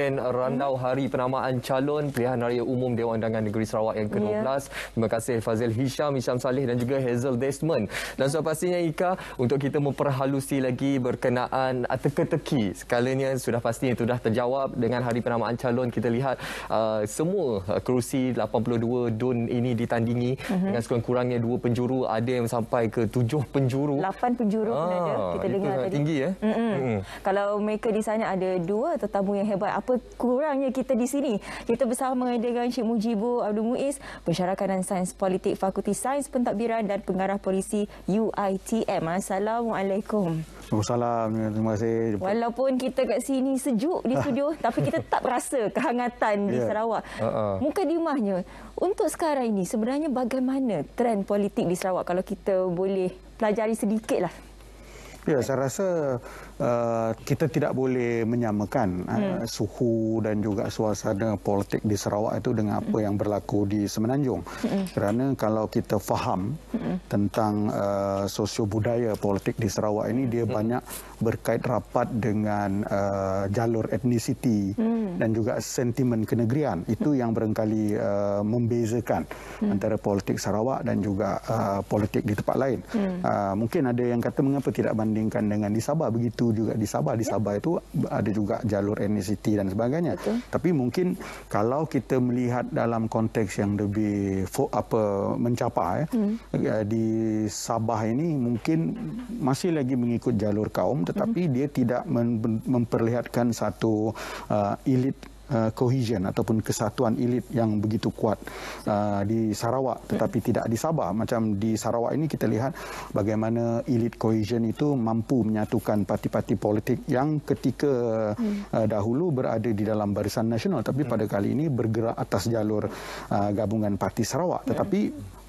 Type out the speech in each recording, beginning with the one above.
Dan randau mhm. hari penamaan calon pilihan raya umum Dewan Undangan Negeri Sarawak yang ke-12. Yeah. Terima kasih Fazil Hisham, Hisham Saleh dan juga Hazel Desmond. Dan so pastinya Ika untuk kita memperhalusi lagi berkenaan teka-teki. Sekalanya sudah pasti itu dah terjawab dengan hari penamaan calon. Kita lihat uh, semua kerusi 82 DUN ini ditandingi mm-hmm. dengan sekurang-kurangnya dua penjuru. Ada yang sampai ke tujuh penjuru. Lapan penjuru ah, pun ada. Kita dengar tadi. Tinggi, eh? mm-hmm. Mm-hmm. Kalau mereka di sana ada dua tetamu yang hebat apa apa kurangnya kita di sini. Kita bersama dengan Cik Mujibur Abdul Muiz, Pensyarah Kanan Sains Politik Fakulti Sains Pentadbiran dan Pengarah Polisi UITM. Assalamualaikum. Assalamualaikum. Terima kasih. Walaupun kita kat sini sejuk di studio, tapi kita tak rasa kehangatan di yeah. Sarawak. Uh-uh. Muka di rumahnya. Untuk sekarang ini, sebenarnya bagaimana trend politik di Sarawak kalau kita boleh pelajari sedikitlah Ya, saya rasa uh, kita tidak boleh menyamakan uh, hmm. suhu dan juga suasana politik di Sarawak itu dengan apa hmm. yang berlaku di Semenanjung. Hmm. Kerana kalau kita faham hmm. tentang uh, sosio-budaya politik di Sarawak ini, dia hmm. banyak... Hmm berkait rapat dengan uh, jalur etnisiti hmm. dan juga sentimen kenegrian. Itu hmm. yang berengkali uh, membezakan hmm. antara politik Sarawak dan juga uh, politik di tempat lain. Hmm. Uh, mungkin ada yang kata mengapa tidak bandingkan dengan di Sabah. Begitu juga di Sabah. Di ya. Sabah itu ada juga jalur etnisiti dan sebagainya. Betul. Tapi mungkin kalau kita melihat dalam konteks yang lebih apa mencapai eh, hmm. uh, di Sabah ini mungkin masih lagi mengikut jalur kaum tetapi dia tidak memperlihatkan satu uh, elit kohesion uh, ataupun kesatuan elit yang begitu kuat uh, di Sarawak tetapi tidak di Sabah. Macam di Sarawak ini kita lihat bagaimana elit kohesion itu mampu menyatukan parti-parti politik yang ketika hmm. uh, dahulu berada di dalam barisan nasional tapi hmm. pada kali ini bergerak atas jalur uh, gabungan parti Sarawak. Hmm. Tetapi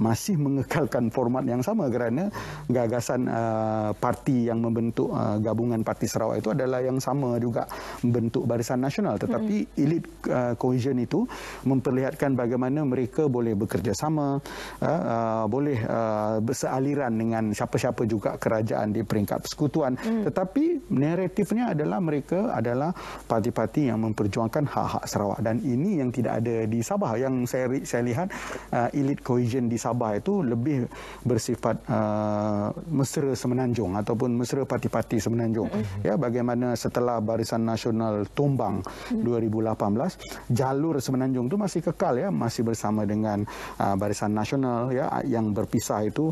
masih mengekalkan format yang sama kerana gagasan uh, parti yang membentuk uh, gabungan parti Sarawak itu adalah yang sama juga bentuk barisan nasional tetapi mm -hmm. elit uh, cohesion itu memperlihatkan bagaimana mereka boleh bekerjasama uh, uh, boleh uh, sealiran dengan siapa-siapa juga kerajaan di peringkat persekutuan mm. tetapi naratifnya adalah mereka adalah parti-parti yang memperjuangkan hak-hak Sarawak dan ini yang tidak ada di Sabah yang saya saya lihat uh, elit cohesion di Sabah Sabah itu lebih bersifat uh, mesra semenanjung ataupun mesra parti-parti semenanjung. Mm-hmm. Ya, bagaimana setelah Barisan Nasional tumbang mm-hmm. 2018, jalur semenanjung itu masih kekal ya, masih bersama dengan uh, Barisan Nasional ya yang berpisah itu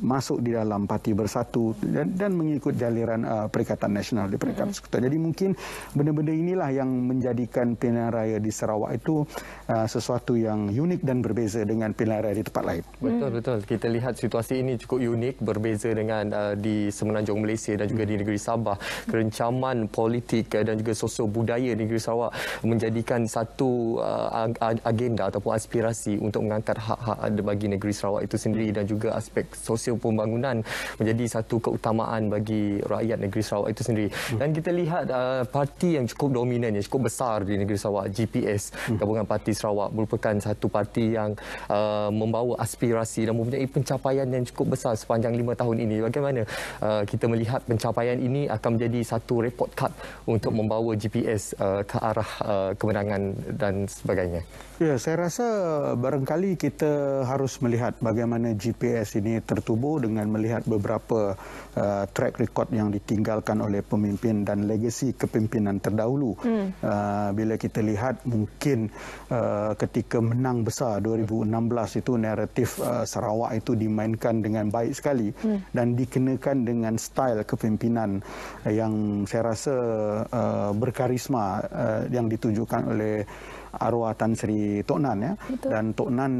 masuk di dalam Parti Bersatu dan, dan mengikut jaliran uh, Perikatan Nasional di Perikatan mm-hmm. Jadi mungkin benda-benda inilah yang menjadikan pilihan raya di Sarawak itu uh, sesuatu yang unik dan berbeza dengan pilihan raya di tempat lain tribe. Betul, hmm. betul. Kita lihat situasi ini cukup unik berbeza dengan uh, di Semenanjung Malaysia dan juga di hmm. negeri Sabah. Kerencaman politik uh, dan juga sosio-budaya negeri Sarawak menjadikan satu uh, agenda ataupun aspirasi untuk mengangkat hak-hak bagi negeri Sarawak itu sendiri dan juga aspek sosio pembangunan menjadi satu keutamaan bagi rakyat negeri Sarawak itu sendiri. Hmm. Dan kita lihat uh, parti yang cukup dominan, yang cukup besar di negeri Sarawak, GPS, Gabungan Parti Sarawak merupakan satu parti yang uh, membawa aspirasi dan mempunyai pencapaian yang cukup besar sepanjang lima tahun ini. Bagaimana uh, kita melihat pencapaian ini akan menjadi satu report card untuk membawa GPS uh, ke arah uh, kemenangan dan sebagainya? Ya, saya rasa barangkali kita harus melihat bagaimana GPS ini tertubuh dengan melihat beberapa uh, track record yang ditinggalkan oleh pemimpin dan legasi kepimpinan terdahulu. Hmm. Uh, bila kita lihat mungkin uh, ketika menang besar 2016 itu narrative naratif uh, Sarawak itu dimainkan dengan baik sekali hmm. dan dikenakan dengan style kepimpinan yang saya rasa uh, berkarisma uh, yang ditujukan oleh arwah Tan Sri Tok Nan ya dan Tok Nan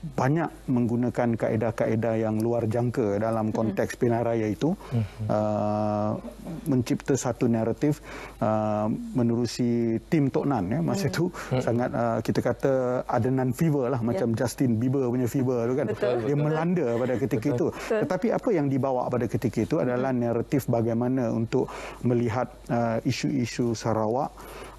banyak menggunakan kaedah-kaedah yang luar jangka dalam hmm. konteks pilihan raya itu hmm. uh, mencipta satu naratif uh, menerusi tim Tok Nan ya masa itu hmm. sangat uh, kita kata adenan fever lah macam ya. Justin Bieber punya fever tu kan betul, dia betul. melanda pada ketika betul. itu betul. tetapi apa yang dibawa pada ketika itu adalah naratif bagaimana untuk melihat uh, isu-isu uh, Sarawak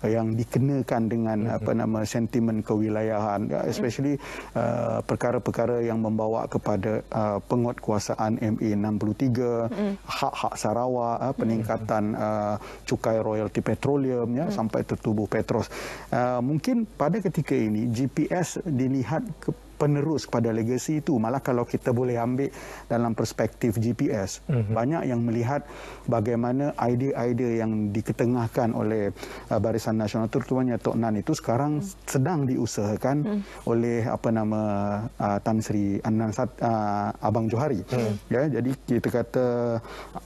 yang dikenakan dengan mm -hmm. apa nama sentimen kewilayahan ya, especially uh, perkara-perkara uh, yang membawa kepada uh, penguatkuasaan MA63 e mhm. hak-hak mm. Sarawak uh, peningkatan mhm. uh, cukai royalty petroleum ya, mm. sampai tertubuh Petros uh, mungkin pada ketika ini GPS dilihat ke penerus kepada legasi itu. Malah kalau kita boleh ambil dalam perspektif GPS, mm -hmm. banyak yang melihat bagaimana idea-idea yang diketengahkan oleh uh, Barisan Nasional terutamanya Tok Nan itu sekarang mm -hmm. sedang diusahakan mm -hmm. oleh apa nama uh, Tan Sri Anan uh, Abang Johari. Mm -hmm. Ya, jadi kita kata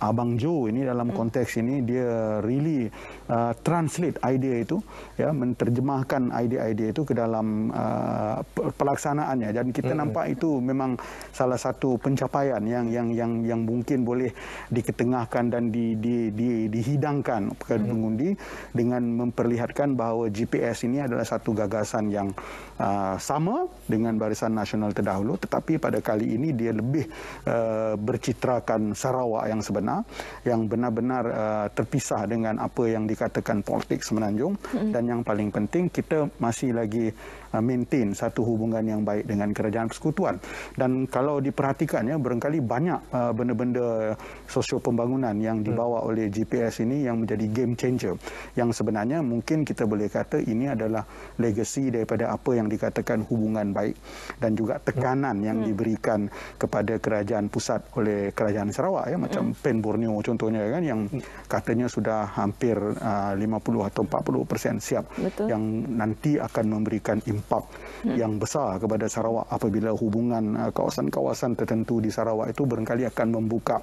Abang Jo ini dalam mhm. konteks ini dia really uh, translate idea itu ya menterjemahkan idea-idea itu ke dalam uh, pelaksanaannya ya dan kita -hmm. nampak itu memang salah satu pencapaian yang yang yang yang mungkin boleh diketengahkan dan di di di dihidangkan kepada mm -hmm. pengundi dengan memperlihatkan bahawa GPS ini adalah satu gagasan yang uh, sama dengan Barisan Nasional terdahulu tetapi pada kali ini dia lebih uh, bercitrakan Sarawak yang sebenar yang benar-benar uh, terpisah dengan apa yang dikatakan politik semenanjung -hmm. dan yang paling penting kita masih lagi Ah, maintain satu hubungan yang baik dengan kerajaan persekutuan. Dan kalau diperhatikan ya, berengkali banyak ah, benda-benda uh, sosio pembangunan yang hmm. dibawa hmm. oleh GPS ini yang menjadi game changer. Yang sebenarnya mungkin kita boleh kata ini adalah legacy daripada apa yang dikatakan hubungan baik dan juga tekanan hmm. yang hmm. diberikan kepada kerajaan pusat oleh kerajaan Sarawak ya macam hmm. Pen Borneo contohnya kan yang hmm. katanya sudah hampir ah, uh, 50 atau 40% siap Betul. yang nanti akan memberikan impact dampak hmm. yang besar kepada Sarawak apabila hubungan uh, kawasan-kawasan tertentu di Sarawak itu berengkali akan membuka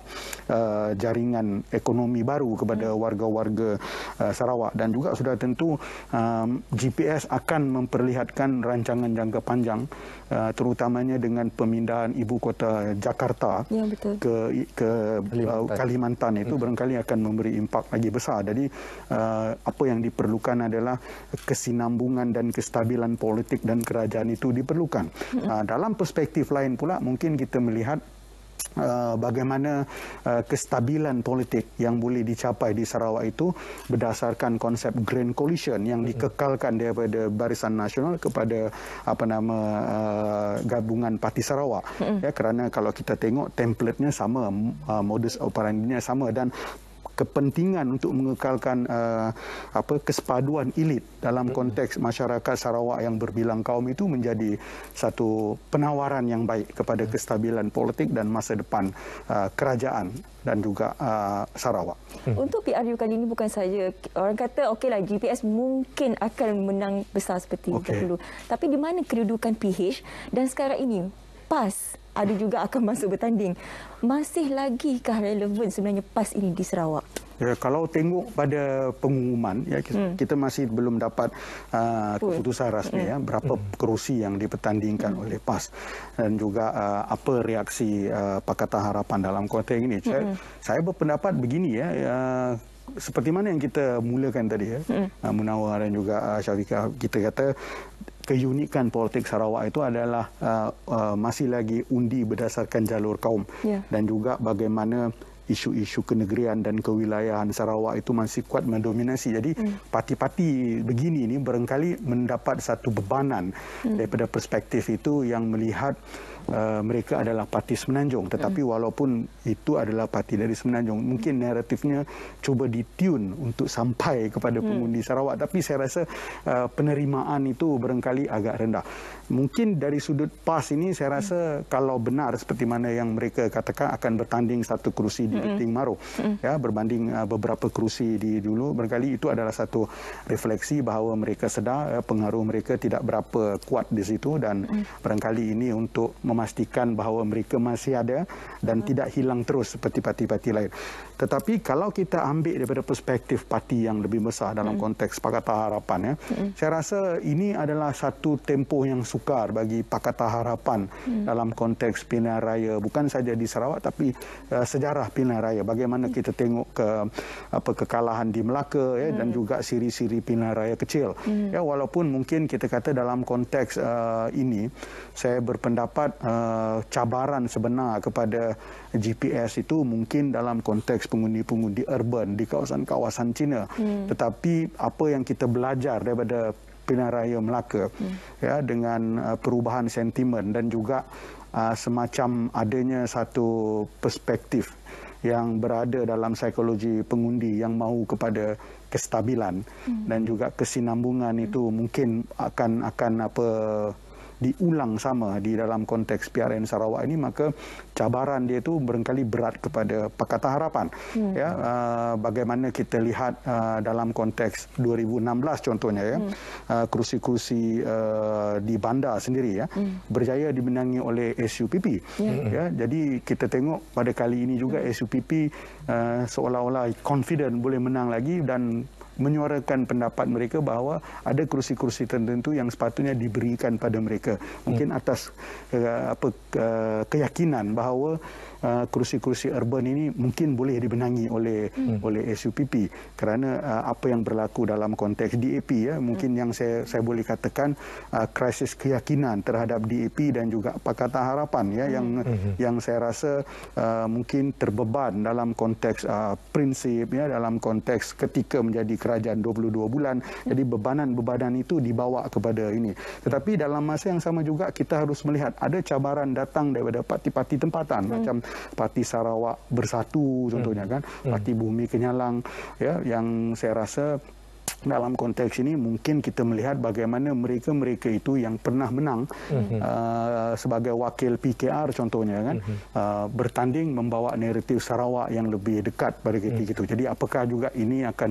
uh, jaringan ekonomi baru kepada hmm. warga-warga uh, Sarawak dan juga sudah tentu um, GPS akan memperlihatkan rancangan jangka panjang uh, terutamanya dengan pemindahan ibu kota Jakarta ya, ke ke uh, Kalimantan, Kalimantan itu ya. Hmm. berengkali akan memberi impak lagi besar jadi uh, apa yang diperlukan adalah kesinambungan dan kestabilan politik politik dan kerajaan itu diperlukan. Uh, dalam perspektif lain pula, mungkin kita melihat ah, bagaimana ah, kestabilan politik yang boleh dicapai di Sarawak itu berdasarkan konsep Grand Coalition yang dikekalkan daripada Barisan Nasional kepada apa nama gabungan Parti Sarawak. Ya, kerana kalau kita tengok template-nya sama, modus operandinya sama dan kepentingan untuk mengekalkan uh, apa kesepaduan elit dalam konteks masyarakat Sarawak yang berbilang kaum itu menjadi satu penawaran yang baik kepada mm. kestabilan politik dan masa depan uh, kerajaan dan juga uh, Sarawak. Mm. Untuk PRU kali ini bukan saja orang kata okeylah GPS mungkin akan menang besar seperti okay. dahulu. Tapi di mana kedudukan PH dan sekarang ini PAS ada juga akan masuk bertanding. Masih lagi lagikah relevan sebenarnya PAS ini di Sarawak? Ya, kalau tengok pada pengumuman, ya, kita, hmm. kita masih belum dapat uh, keputusan rasmi ya, hmm. ya, berapa hmm. kerusi yang dipertandingkan hmm. oleh PAS dan juga uh, apa reaksi uh, Pakatan Harapan dalam konteks ini. Saya, hmm. saya berpendapat begini ya, uh, seperti mana yang kita mulakan tadi ya, hmm. Munawar dan juga uh, Syafiqah, kita kata keunikan politik Sarawak itu adalah uh, uh, masih lagi undi berdasarkan jalur kaum yeah. dan juga bagaimana isu-isu kenegerian dan kewilayahan Sarawak itu masih kuat mendominasi. Jadi hmm. parti-parti mm. begini ini berengkali mendapat satu bebanan mm. daripada perspektif itu yang melihat uh, mereka adalah parti semenanjung tetapi hmm. walaupun itu adalah parti dari semenanjung mungkin naratifnya cuba ditune untuk sampai kepada hmm. pengundi Sarawak tapi saya rasa uh, penerimaan itu berengkali agak rendah mungkin dari sudut PAS ini saya hmm. rasa hmm. kalau benar seperti mana yang mereka katakan akan bertanding satu kerusi di Beting hmm. Maru hmm. ya berbanding uh, beberapa kerusi di dulu berengkali itu adalah satu refleksi bahawa mereka sedar uh, pengaruh mereka tidak berapa kuat di situ dan hmm. berengkali ini untuk memastikan bahawa mereka masih ada dan hmm. tidak hilang terus seperti parti-parti lain. Tetapi kalau kita ambil daripada perspektif parti yang lebih besar dalam hmm. konteks Pakatan Harapan, ya, hmm. saya rasa ini adalah satu tempoh yang sukar bagi Pakatan Harapan hmm. dalam konteks pilihan raya. Bukan saja di Sarawak tapi uh, sejarah pilihan raya. Bagaimana hmm. kita tengok ke apa kekalahan di Melaka ya, hmm. dan juga siri-siri pilihan raya kecil. Hmm. Ya, walaupun mungkin kita kata dalam konteks uh, ini, saya berpendapat uh, cabaran sebenar kepada GPS itu mungkin dalam konteks pengundi-pengundi urban di kawasan-kawasan China. Hmm. Tetapi apa yang kita belajar daripada Pilihan Melaka hmm. ya dengan uh, perubahan sentimen dan juga uh, semacam adanya satu perspektif yang berada dalam psikologi pengundi yang mahu kepada kestabilan hmm. dan juga kesinambungan hmm. itu mungkin akan akan apa diulang sama di dalam konteks PRN Sarawak ini maka cabaran dia itu berengkali berat kepada Pakatan Harapan hmm. ya uh, bagaimana kita lihat uh, dalam konteks 2016 contohnya ya kerusi-kerusi hmm. uh, uh, di bandar sendiri ya hmm. berjaya dimenangi oleh SUPP ya. hmm. ya jadi kita tengok pada kali ini juga hmm. SUPP uh, seolah-olah confident boleh menang lagi dan menyuarakan pendapat mereka bahawa ada kerusi-kerusi tertentu yang sepatutnya diberikan pada mereka mungkin hmm. atas uh, apa eh, keyakinan bahawa uh, kerusi-kerusi urban ini mungkin boleh dibenangi oleh hmm. oleh SUPP kerana apa yang berlaku dalam konteks DAP ya mungkin hmm. yang saya saya boleh katakan krisis keyakinan terhadap DAP dan juga pakatan harapan ya yang hmm. hmm. yang saya rasa mungkin terbeban dalam konteks uh, prinsip ya dalam konteks ketika menjadi kerajaan 22 bulan. Jadi bebanan-bebanan itu dibawa kepada ini. Tetapi dalam masa yang sama juga kita harus melihat ada cabaran datang daripada parti-parti tempatan hmm. macam Parti Sarawak Bersatu contohnya hmm. kan, hmm. Parti Bumi Kenyalang ya yang saya rasa dalam konteks ini mungkin kita melihat bagaimana mereka-mereka itu yang pernah menang mm-hmm. uh, sebagai wakil PKR contohnya kan mm-hmm. uh, bertanding membawa naratif Sarawak yang lebih dekat pada ketika mm-hmm. itu. Jadi apakah juga ini akan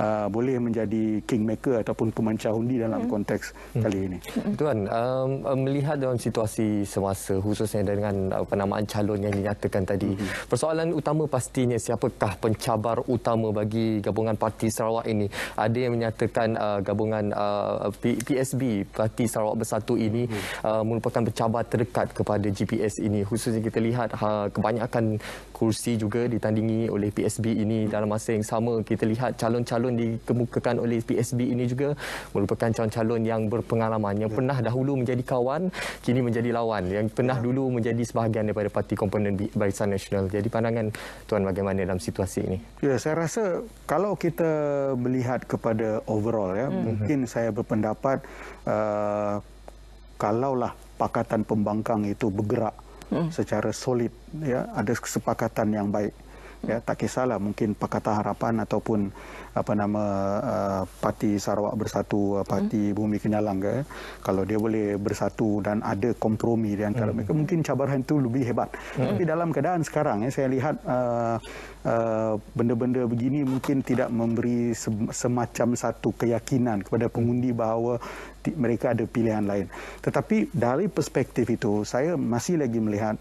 uh, boleh menjadi kingmaker ataupun pemancah undi dalam mm-hmm. konteks mm-hmm. kali ini. Mhm. Tuan, um, um, melihat dalam situasi semasa khususnya dengan uh, penamaan calon yang dinyatakan tadi. Mm-hmm. Persoalan utama pastinya siapakah pencabar utama bagi gabungan parti Sarawak ini? Ada yang menyatakan uh, gabungan uh, PSB Parti Sarawak Bersatu ini hmm. uh, merupakan pencabar terdekat kepada GPS ini khususnya kita lihat uh, kebanyakan kursi juga ditandingi oleh PSB ini dalam masa yang sama kita lihat calon-calon dikemukakan oleh PSB ini juga merupakan calon-calon yang berpengalaman yang pernah dahulu menjadi kawan kini menjadi lawan yang pernah ya. dulu menjadi sebahagian daripada parti komponen Barisan Nasional jadi pandangan tuan bagaimana dalam situasi ini ya saya rasa kalau kita melihat kepada kepada overall ya. Mm -hmm. Mungkin saya berpendapat uh, kalaulah pakatan pembangkang itu bergerak mm -hmm. secara solid ya, ada kesepakatan yang baik. Mm ya tak kisahlah mungkin Pakatan Harapan ataupun apa nama uh, parti Sarawak Bersatu uh, parti hmm. Bumi Kenyalang ke kalau dia boleh bersatu dan ada kompromi di antara hmm. mereka mungkin cabaran itu lebih hebat hmm. tapi dalam keadaan sekarang ya saya lihat uh, uh, benda-benda begini mungkin tidak memberi semacam satu keyakinan kepada pengundi bahawa mereka ada pilihan lain tetapi dari perspektif itu saya masih lagi melihat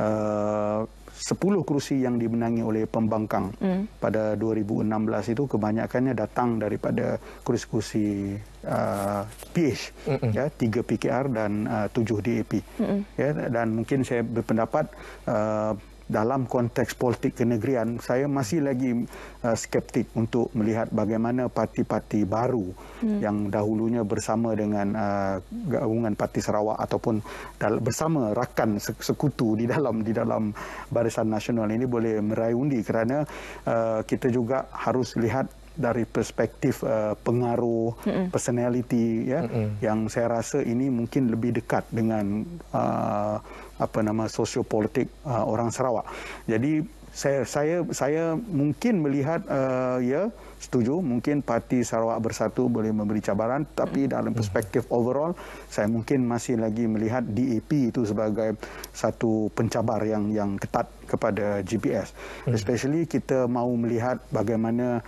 uh, 10 kerusi yang dimenangi oleh pembangkang hmm. pada 2016 itu kebanyakannya datang daripada kerusi-kerusi uh, PH hmm. ya 3 PKR dan uh, 7 DAP hmm. ya dan mungkin saya berpendapat uh, dalam konteks politik kenegrian saya masih lagi uh, skeptik untuk melihat bagaimana parti-parti baru hmm. yang dahulunya bersama dengan uh, gabungan parti Sarawak ataupun bersama rakan sekutu di dalam di dalam Barisan Nasional ini boleh meraih undi kerana uh, kita juga harus lihat dari perspektif uh, pengaruh Mm-mm. personality ya Mm-mm. yang saya rasa ini mungkin lebih dekat dengan uh, apa nama sosiopolitik uh, orang Sarawak. Jadi saya saya saya mungkin melihat uh, ya setuju mungkin parti Sarawak Bersatu boleh memberi cabaran tapi dalam perspektif overall saya mungkin masih lagi melihat DAP itu sebagai satu pencabar yang yang ketat kepada GPS mm. especially kita mau melihat bagaimana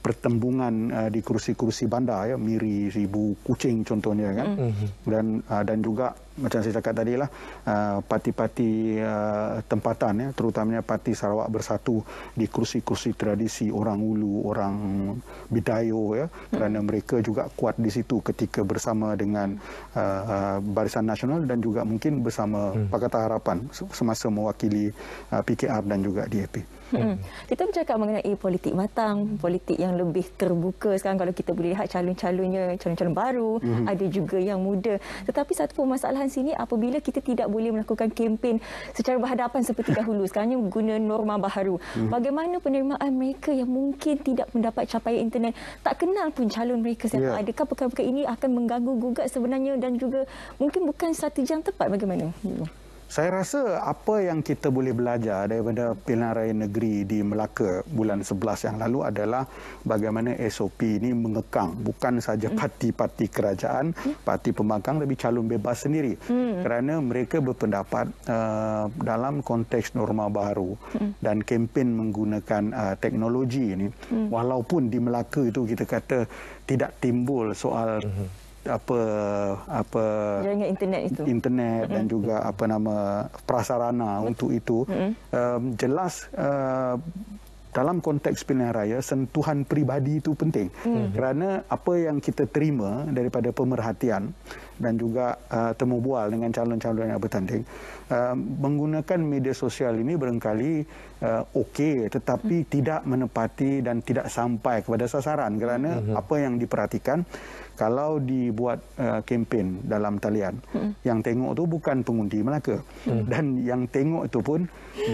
pertembungan uh, di kerusi-kerusi bandar ya miri ribu kucing contohnya kan mm-hmm. mm-hmm. dan uh, dan juga macam saya cakap tadi lah uh, parti-parti uh, tempatan ya terutamanya parti Sarawak bersatu di kerusi-kerusi tradisi orang Ulu orang Bidayo ya mm-hmm. kerana mereka juga kuat di situ ketika bersama dengan uh, uh, Barisan Nasional dan juga mungkin bersama mm-hmm. Pakatan Harapan semasa mewakili uh, PKR dan juga DAP Hmm. Hmm. Kita bercakap mengenai politik matang, politik yang lebih terbuka sekarang kalau kita boleh lihat calon-calonnya, calon-calon baru, hmm. ada juga yang muda. Tetapi satu permasalahan sini apabila kita tidak boleh melakukan kempen secara berhadapan seperti dahulu, Sekarang sekarangnya guna norma baharu. Bagaimana penerimaan mereka yang mungkin tidak mendapat capaian internet, tak kenal pun calon mereka siapa. Yeah. Adakah perkara-perkara ini akan mengganggu gugat sebenarnya dan juga mungkin bukan satu yang tepat bagaimana? Saya rasa apa yang kita boleh belajar daripada Pilihan Raya Negeri di Melaka bulan 11 yang lalu adalah bagaimana SOP ini mengekang bukan saja hmm. parti-parti kerajaan, hmm. parti pembangkang tapi calon bebas sendiri. Hmm. Kerana mereka berpendapat uh, dalam konteks norma baru dan kempen menggunakan uh, teknologi ini walaupun di Melaka itu kita kata tidak timbul soal apa apa jaringan internet itu internet dan juga apa nama prasarana mm-hmm. untuk itu mm-hmm. um, jelas uh, dalam konteks pilihan raya sentuhan pribadi itu penting mm-hmm. kerana apa yang kita terima daripada pemerhatian dan juga uh, temu bual dengan calon-calon yang bertanding uh, menggunakan media sosial ini berengkali uh, okey tetapi hmm. tidak menepati dan tidak sampai kepada sasaran kerana hmm. apa yang diperhatikan kalau dibuat uh, kempen dalam talian hmm. yang tengok tu bukan pengundi Melaka hmm. dan yang tengok itu pun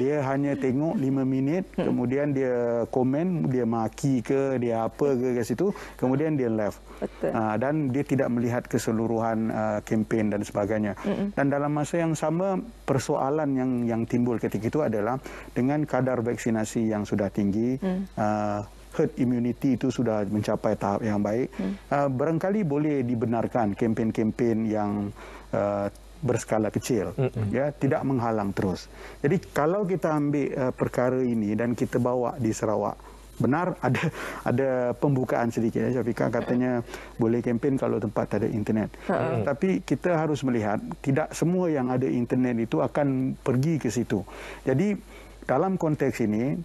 dia hanya tengok 5 minit hmm. kemudian dia komen dia maki ke dia apa ke ke situ kemudian dia left Uh, dan dia tidak melihat keseluruhan uh, kempen dan sebagainya. mm Dan dalam masa yang sama persoalan yang yang timbul ketika itu adalah dengan kadar vaksinasi yang sudah tinggi, hmm. uh, herd immunity itu sudah mencapai tahap yang baik, hmm. uh, barangkali boleh dibenarkan kempen-kempen yang uh, berskala kecil, hmm. ya tidak menghalang terus. Jadi kalau kita ambil uh, perkara ini dan kita bawa di Sarawak, benar ada ada pembukaan sedikit ya Syafika katanya boleh kempen kalau tempat ada internet. Ha. Hmm. Tapi kita harus melihat tidak semua yang ada internet itu akan pergi ke situ. Jadi dalam konteks ini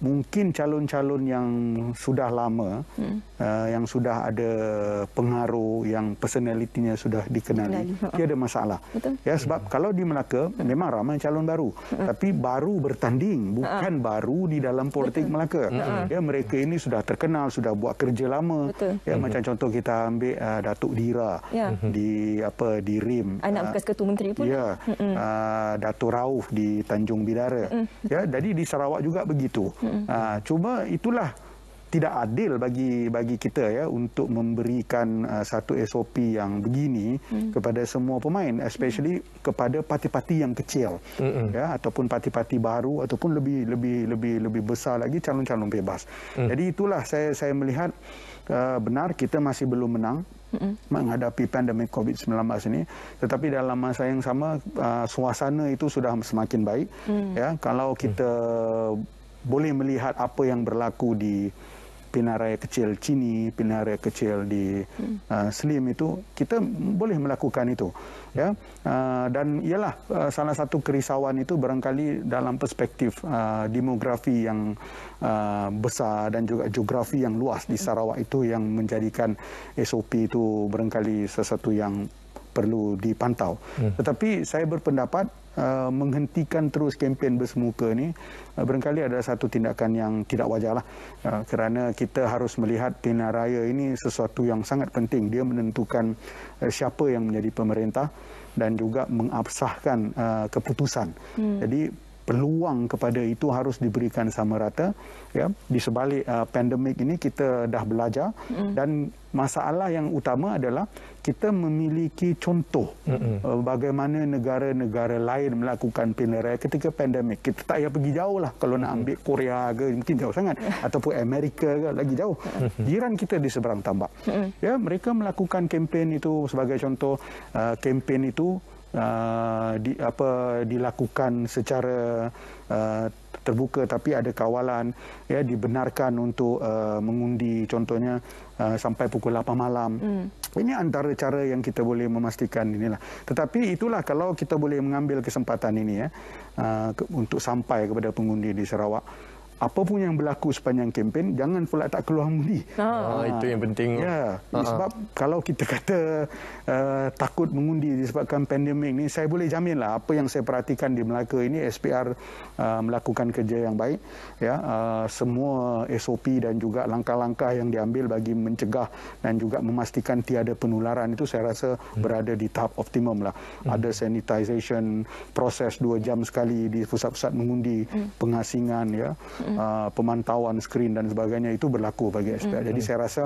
mungkin calon-calon yang sudah lama, hmm. uh, yang sudah ada pengaruh, yang personalitinya sudah dikenali, dia ada masalah. Betul. Ya, sebab hmm. kalau di Melaka, hmm. memang ramai calon baru. Hmm. Tapi baru bertanding, bukan hmm. baru di dalam politik Betul. Melaka. Hmm. hmm. Ya, mereka ini sudah terkenal, sudah buat kerja lama. Betul. Ya, hmm. Macam contoh kita ambil uh, Datuk Dira ya. Hmm. di apa di RIM. Anak ah, uh, ah. bekas Ketua Menteri pun. Ya, hmm. uh, Datuk Rauf di Tanjung Bidara. Hmm. Ya, jadi di Sarawak juga begitu. Hmm. Ha, ah, cuma itulah tidak adil bagi bagi kita ya untuk memberikan uh, satu SOP yang begini hmm. kepada semua pemain especially hmm. kepada parti-parti yang kecil hmm. ya ataupun parti-parti baru ataupun lebih lebih lebih lebih besar lagi calon-calon bebas. Hmm. Jadi itulah saya saya melihat uh, benar kita masih belum menang hmm. menghadapi pandemik Covid-19 ini tetapi dalam masa yang sama uh, suasana itu sudah semakin baik hmm. ya kalau kita hmm boleh melihat apa yang berlaku di pinarai kecil Cini, pinarai kecil di hmm. uh, Slim itu, kita boleh melakukan itu. ya. Uh, dan ialah uh, salah satu kerisauan itu barangkali dalam perspektif uh, demografi yang uh, besar dan juga geografi yang luas di Sarawak itu yang menjadikan SOP itu barangkali sesuatu yang perlu dipantau. Hmm. Tetapi saya berpendapat Uh, menghentikan terus kempen bersemuka ini uh, barangkali adalah satu tindakan yang tidak wajarlah uh, kerana kita harus melihat pilihan raya ini sesuatu yang sangat penting dia menentukan uh, siapa yang menjadi pemerintah dan juga mengabsahkan uh, keputusan. Hmm. Jadi peluang kepada itu harus diberikan sama rata ya di sebalik uh, pandemik ini kita dah belajar mm. dan masalah yang utama adalah kita memiliki contoh mm-hmm. uh, bagaimana negara-negara lain melakukan penerapan ketika pandemik kita tak payah pergi jauh lah kalau nak ambil Korea ke mungkin jauh sangat ataupun Amerika ke lagi jauh jiran kita di seberang tambak mm-hmm. ya mereka melakukan kempen itu sebagai contoh uh, kempen itu uh, di, apa dilakukan secara uh, terbuka tapi ada kawalan ya dibenarkan untuk uh, mengundi contohnya uh, sampai pukul 8 malam. Mm. Ini antara cara yang kita boleh memastikan inilah. Tetapi itulah kalau kita boleh mengambil kesempatan ini ya uh, ke, untuk sampai kepada pengundi di Sarawak apa pun yang berlaku sepanjang kempen, jangan pula tak keluar mengundi. Ah, ah, itu yang penting. Ya, ah, ah. sebab kalau kita kata uh, takut mengundi disebabkan pandemik ini, saya boleh jaminlah apa yang saya perhatikan di Melaka ini, SPR uh, eh, melakukan kerja yang baik. Ya, uh, Semua SOP dan juga langkah-langkah yang diambil bagi mencegah dan juga memastikan tiada penularan itu saya rasa hmm. berada di tahap optimum. Lah. Hmm. Ada sanitisation proses dua jam sekali di pusat-pusat mengundi, hmm. pengasingan. ya. Hmm uh, pemantauan skrin dan sebagainya itu berlaku bagi SPR. Mm -hmm. Jadi saya rasa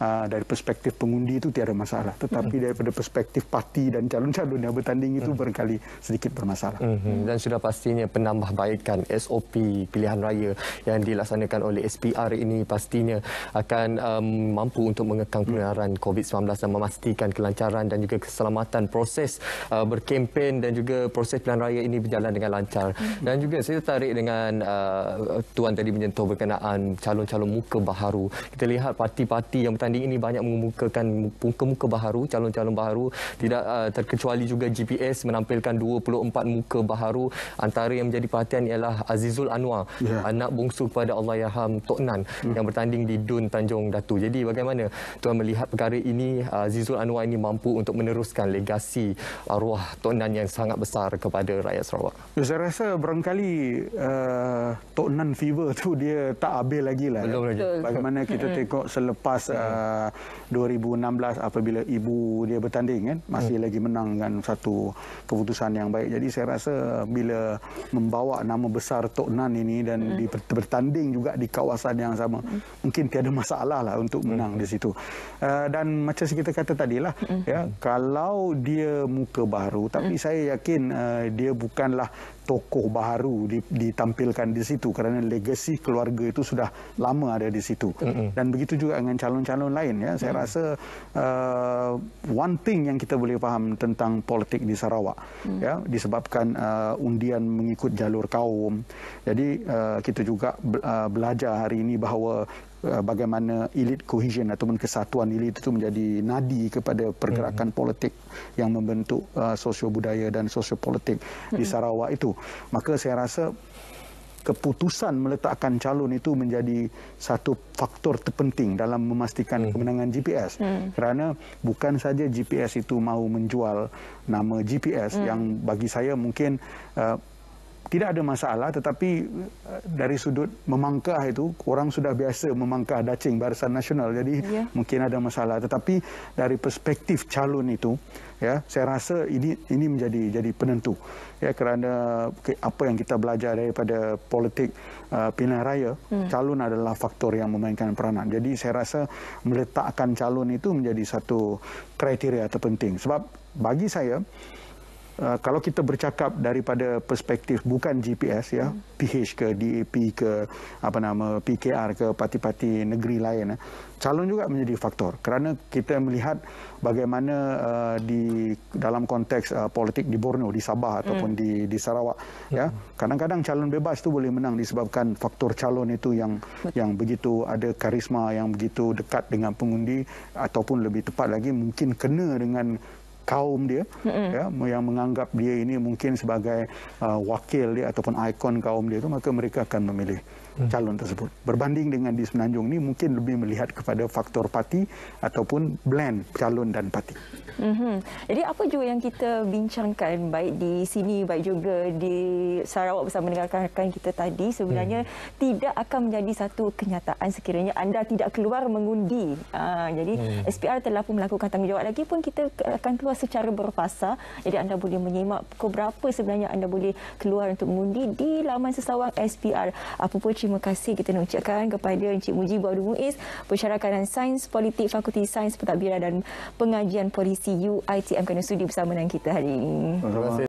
uh, dari perspektif pengundi itu tiada masalah. Tetapi mm -hmm. daripada perspektif parti dan calon-calon yang bertanding itu mm -hmm. berkali sedikit bermasalah. Mm -hmm. Dan sudah pastinya penambahbaikan SOP pilihan raya yang dilaksanakan oleh SPR ini pastinya akan um, mampu untuk mengekang penularan mm -hmm. COVID-19 dan memastikan kelancaran dan juga keselamatan proses uh, berkempen dan juga proses pilihan raya ini berjalan dengan lancar. Mm -hmm. Dan juga saya tertarik dengan uh, eh, Tuan Tuan tadi menyentuh berkenaan calon-calon muka baharu. Kita lihat parti-parti yang bertanding ini banyak mengemukakan muka-muka baharu, calon-calon baharu. Tidak uh, terkecuali juga GPS menampilkan 24 muka baharu. Antara yang menjadi perhatian ialah Azizul Anwar, yeah. anak bongsu kepada Allah Yaham Tok Nan hmm. yang bertanding di Dun Tanjung Datu. Jadi bagaimana Tuan melihat perkara ini, uh, Azizul Anwar ini mampu untuk meneruskan legasi arwah uh, Tok Nan yang sangat besar kepada rakyat Sarawak? Ya, saya rasa berangkali uh, Tok Nan fever fever tu dia tak habis lagi lah. Betul. Ya. Bagaimana kita tengok selepas uh, 2016 apabila ibu dia bertanding kan masih mm. lagi menang dengan satu keputusan yang baik. Jadi saya rasa bila membawa nama besar Tok Nan ini dan bertanding juga di kawasan yang sama mungkin tiada masalah lah untuk menang di situ. Uh, dan macam kita kata tadilah ya kalau dia muka baru tapi saya yakin uh, dia bukanlah tokoh baru ditampilkan di situ kerana legasi keluarga itu sudah lama ada di situ mm -hmm. dan begitu juga dengan calon-calon lain ya saya mm -hmm. rasa uh, one thing yang kita boleh faham tentang politik di Sarawak mm -hmm. ya disebabkan uh, undian mengikut jalur kaum jadi uh, kita juga uh, belajar hari ini bahawa Eh, bagaimana elit kohesion ataupun kesatuan elit itu menjadi nadi kepada pergerakan mm -hmm. politik yang membentuk uh, eh, sosio-budaya dan sosio-politik mm -hmm. di mm-hmm. Sarawak itu. Maka saya rasa keputusan meletakkan calon itu menjadi satu faktor terpenting dalam memastikan mm. kemenangan GPS. Mm. Kerana bukan saja GPS itu mahu menjual nama GPS mm. yang bagi saya mungkin... Uh, tidak ada masalah tetapi eh, dari sudut memangkah itu orang sudah biasa memangkah dacing barisan nasional jadi yeah. mungkin ada masalah tetapi dari perspektif calon itu ya saya rasa ini ini menjadi jadi penentu ya kerana apa yang kita belajar daripada politik uh, pilihan raya hmm. calon adalah faktor yang memainkan peranan jadi saya rasa meletakkan calon itu menjadi satu kriteria terpenting sebab bagi saya Uh, kalau kita bercakap daripada perspektif bukan GPS ya hmm. PH ke DAP ke apa nama PKR ke parti-parti negeri lain ya, calon juga menjadi faktor kerana kita melihat bagaimana uh, di dalam konteks uh, politik di Borneo di Sabah hmm. ataupun di di Sarawak ya. hmm. ya kadang-kadang calon bebas tu boleh menang disebabkan faktor calon itu yang yang begitu ada karisma yang begitu dekat dengan pengundi ataupun lebih tepat lagi mungkin kena dengan kaum dia mm-hmm. ya yang menganggap dia ini mungkin sebagai uh, wakil dia ataupun ikon kaum dia itu maka mereka akan memilih hmm. calon tersebut berbanding dengan di Semenanjung ini mungkin lebih melihat kepada faktor parti ataupun blend calon dan parti. Mm-hmm. Jadi apa juga yang kita bincangkan baik di sini baik juga di Sarawak bersama dengan rakan-rakan kita tadi sebenarnya mm. tidak akan menjadi satu kenyataan sekiranya anda tidak keluar mengundi. Uh, jadi mm. SPR telah pun melakukan tanggungjawab lagi pun kita akan keluar secara berfasa. Jadi anda boleh menyimak pukul berapa sebenarnya anda boleh keluar untuk mengundi di laman sesawang SPR. pun terima kasih kita nak ucapkan kepada Encik Mujib Abdul Muiz, Pensyarah Kanan Sains Politik Fakulti Sains Pertabiran dan Pengajian Polisi UITM kerana sudi bersama dengan kita hari ini. Terima kasih.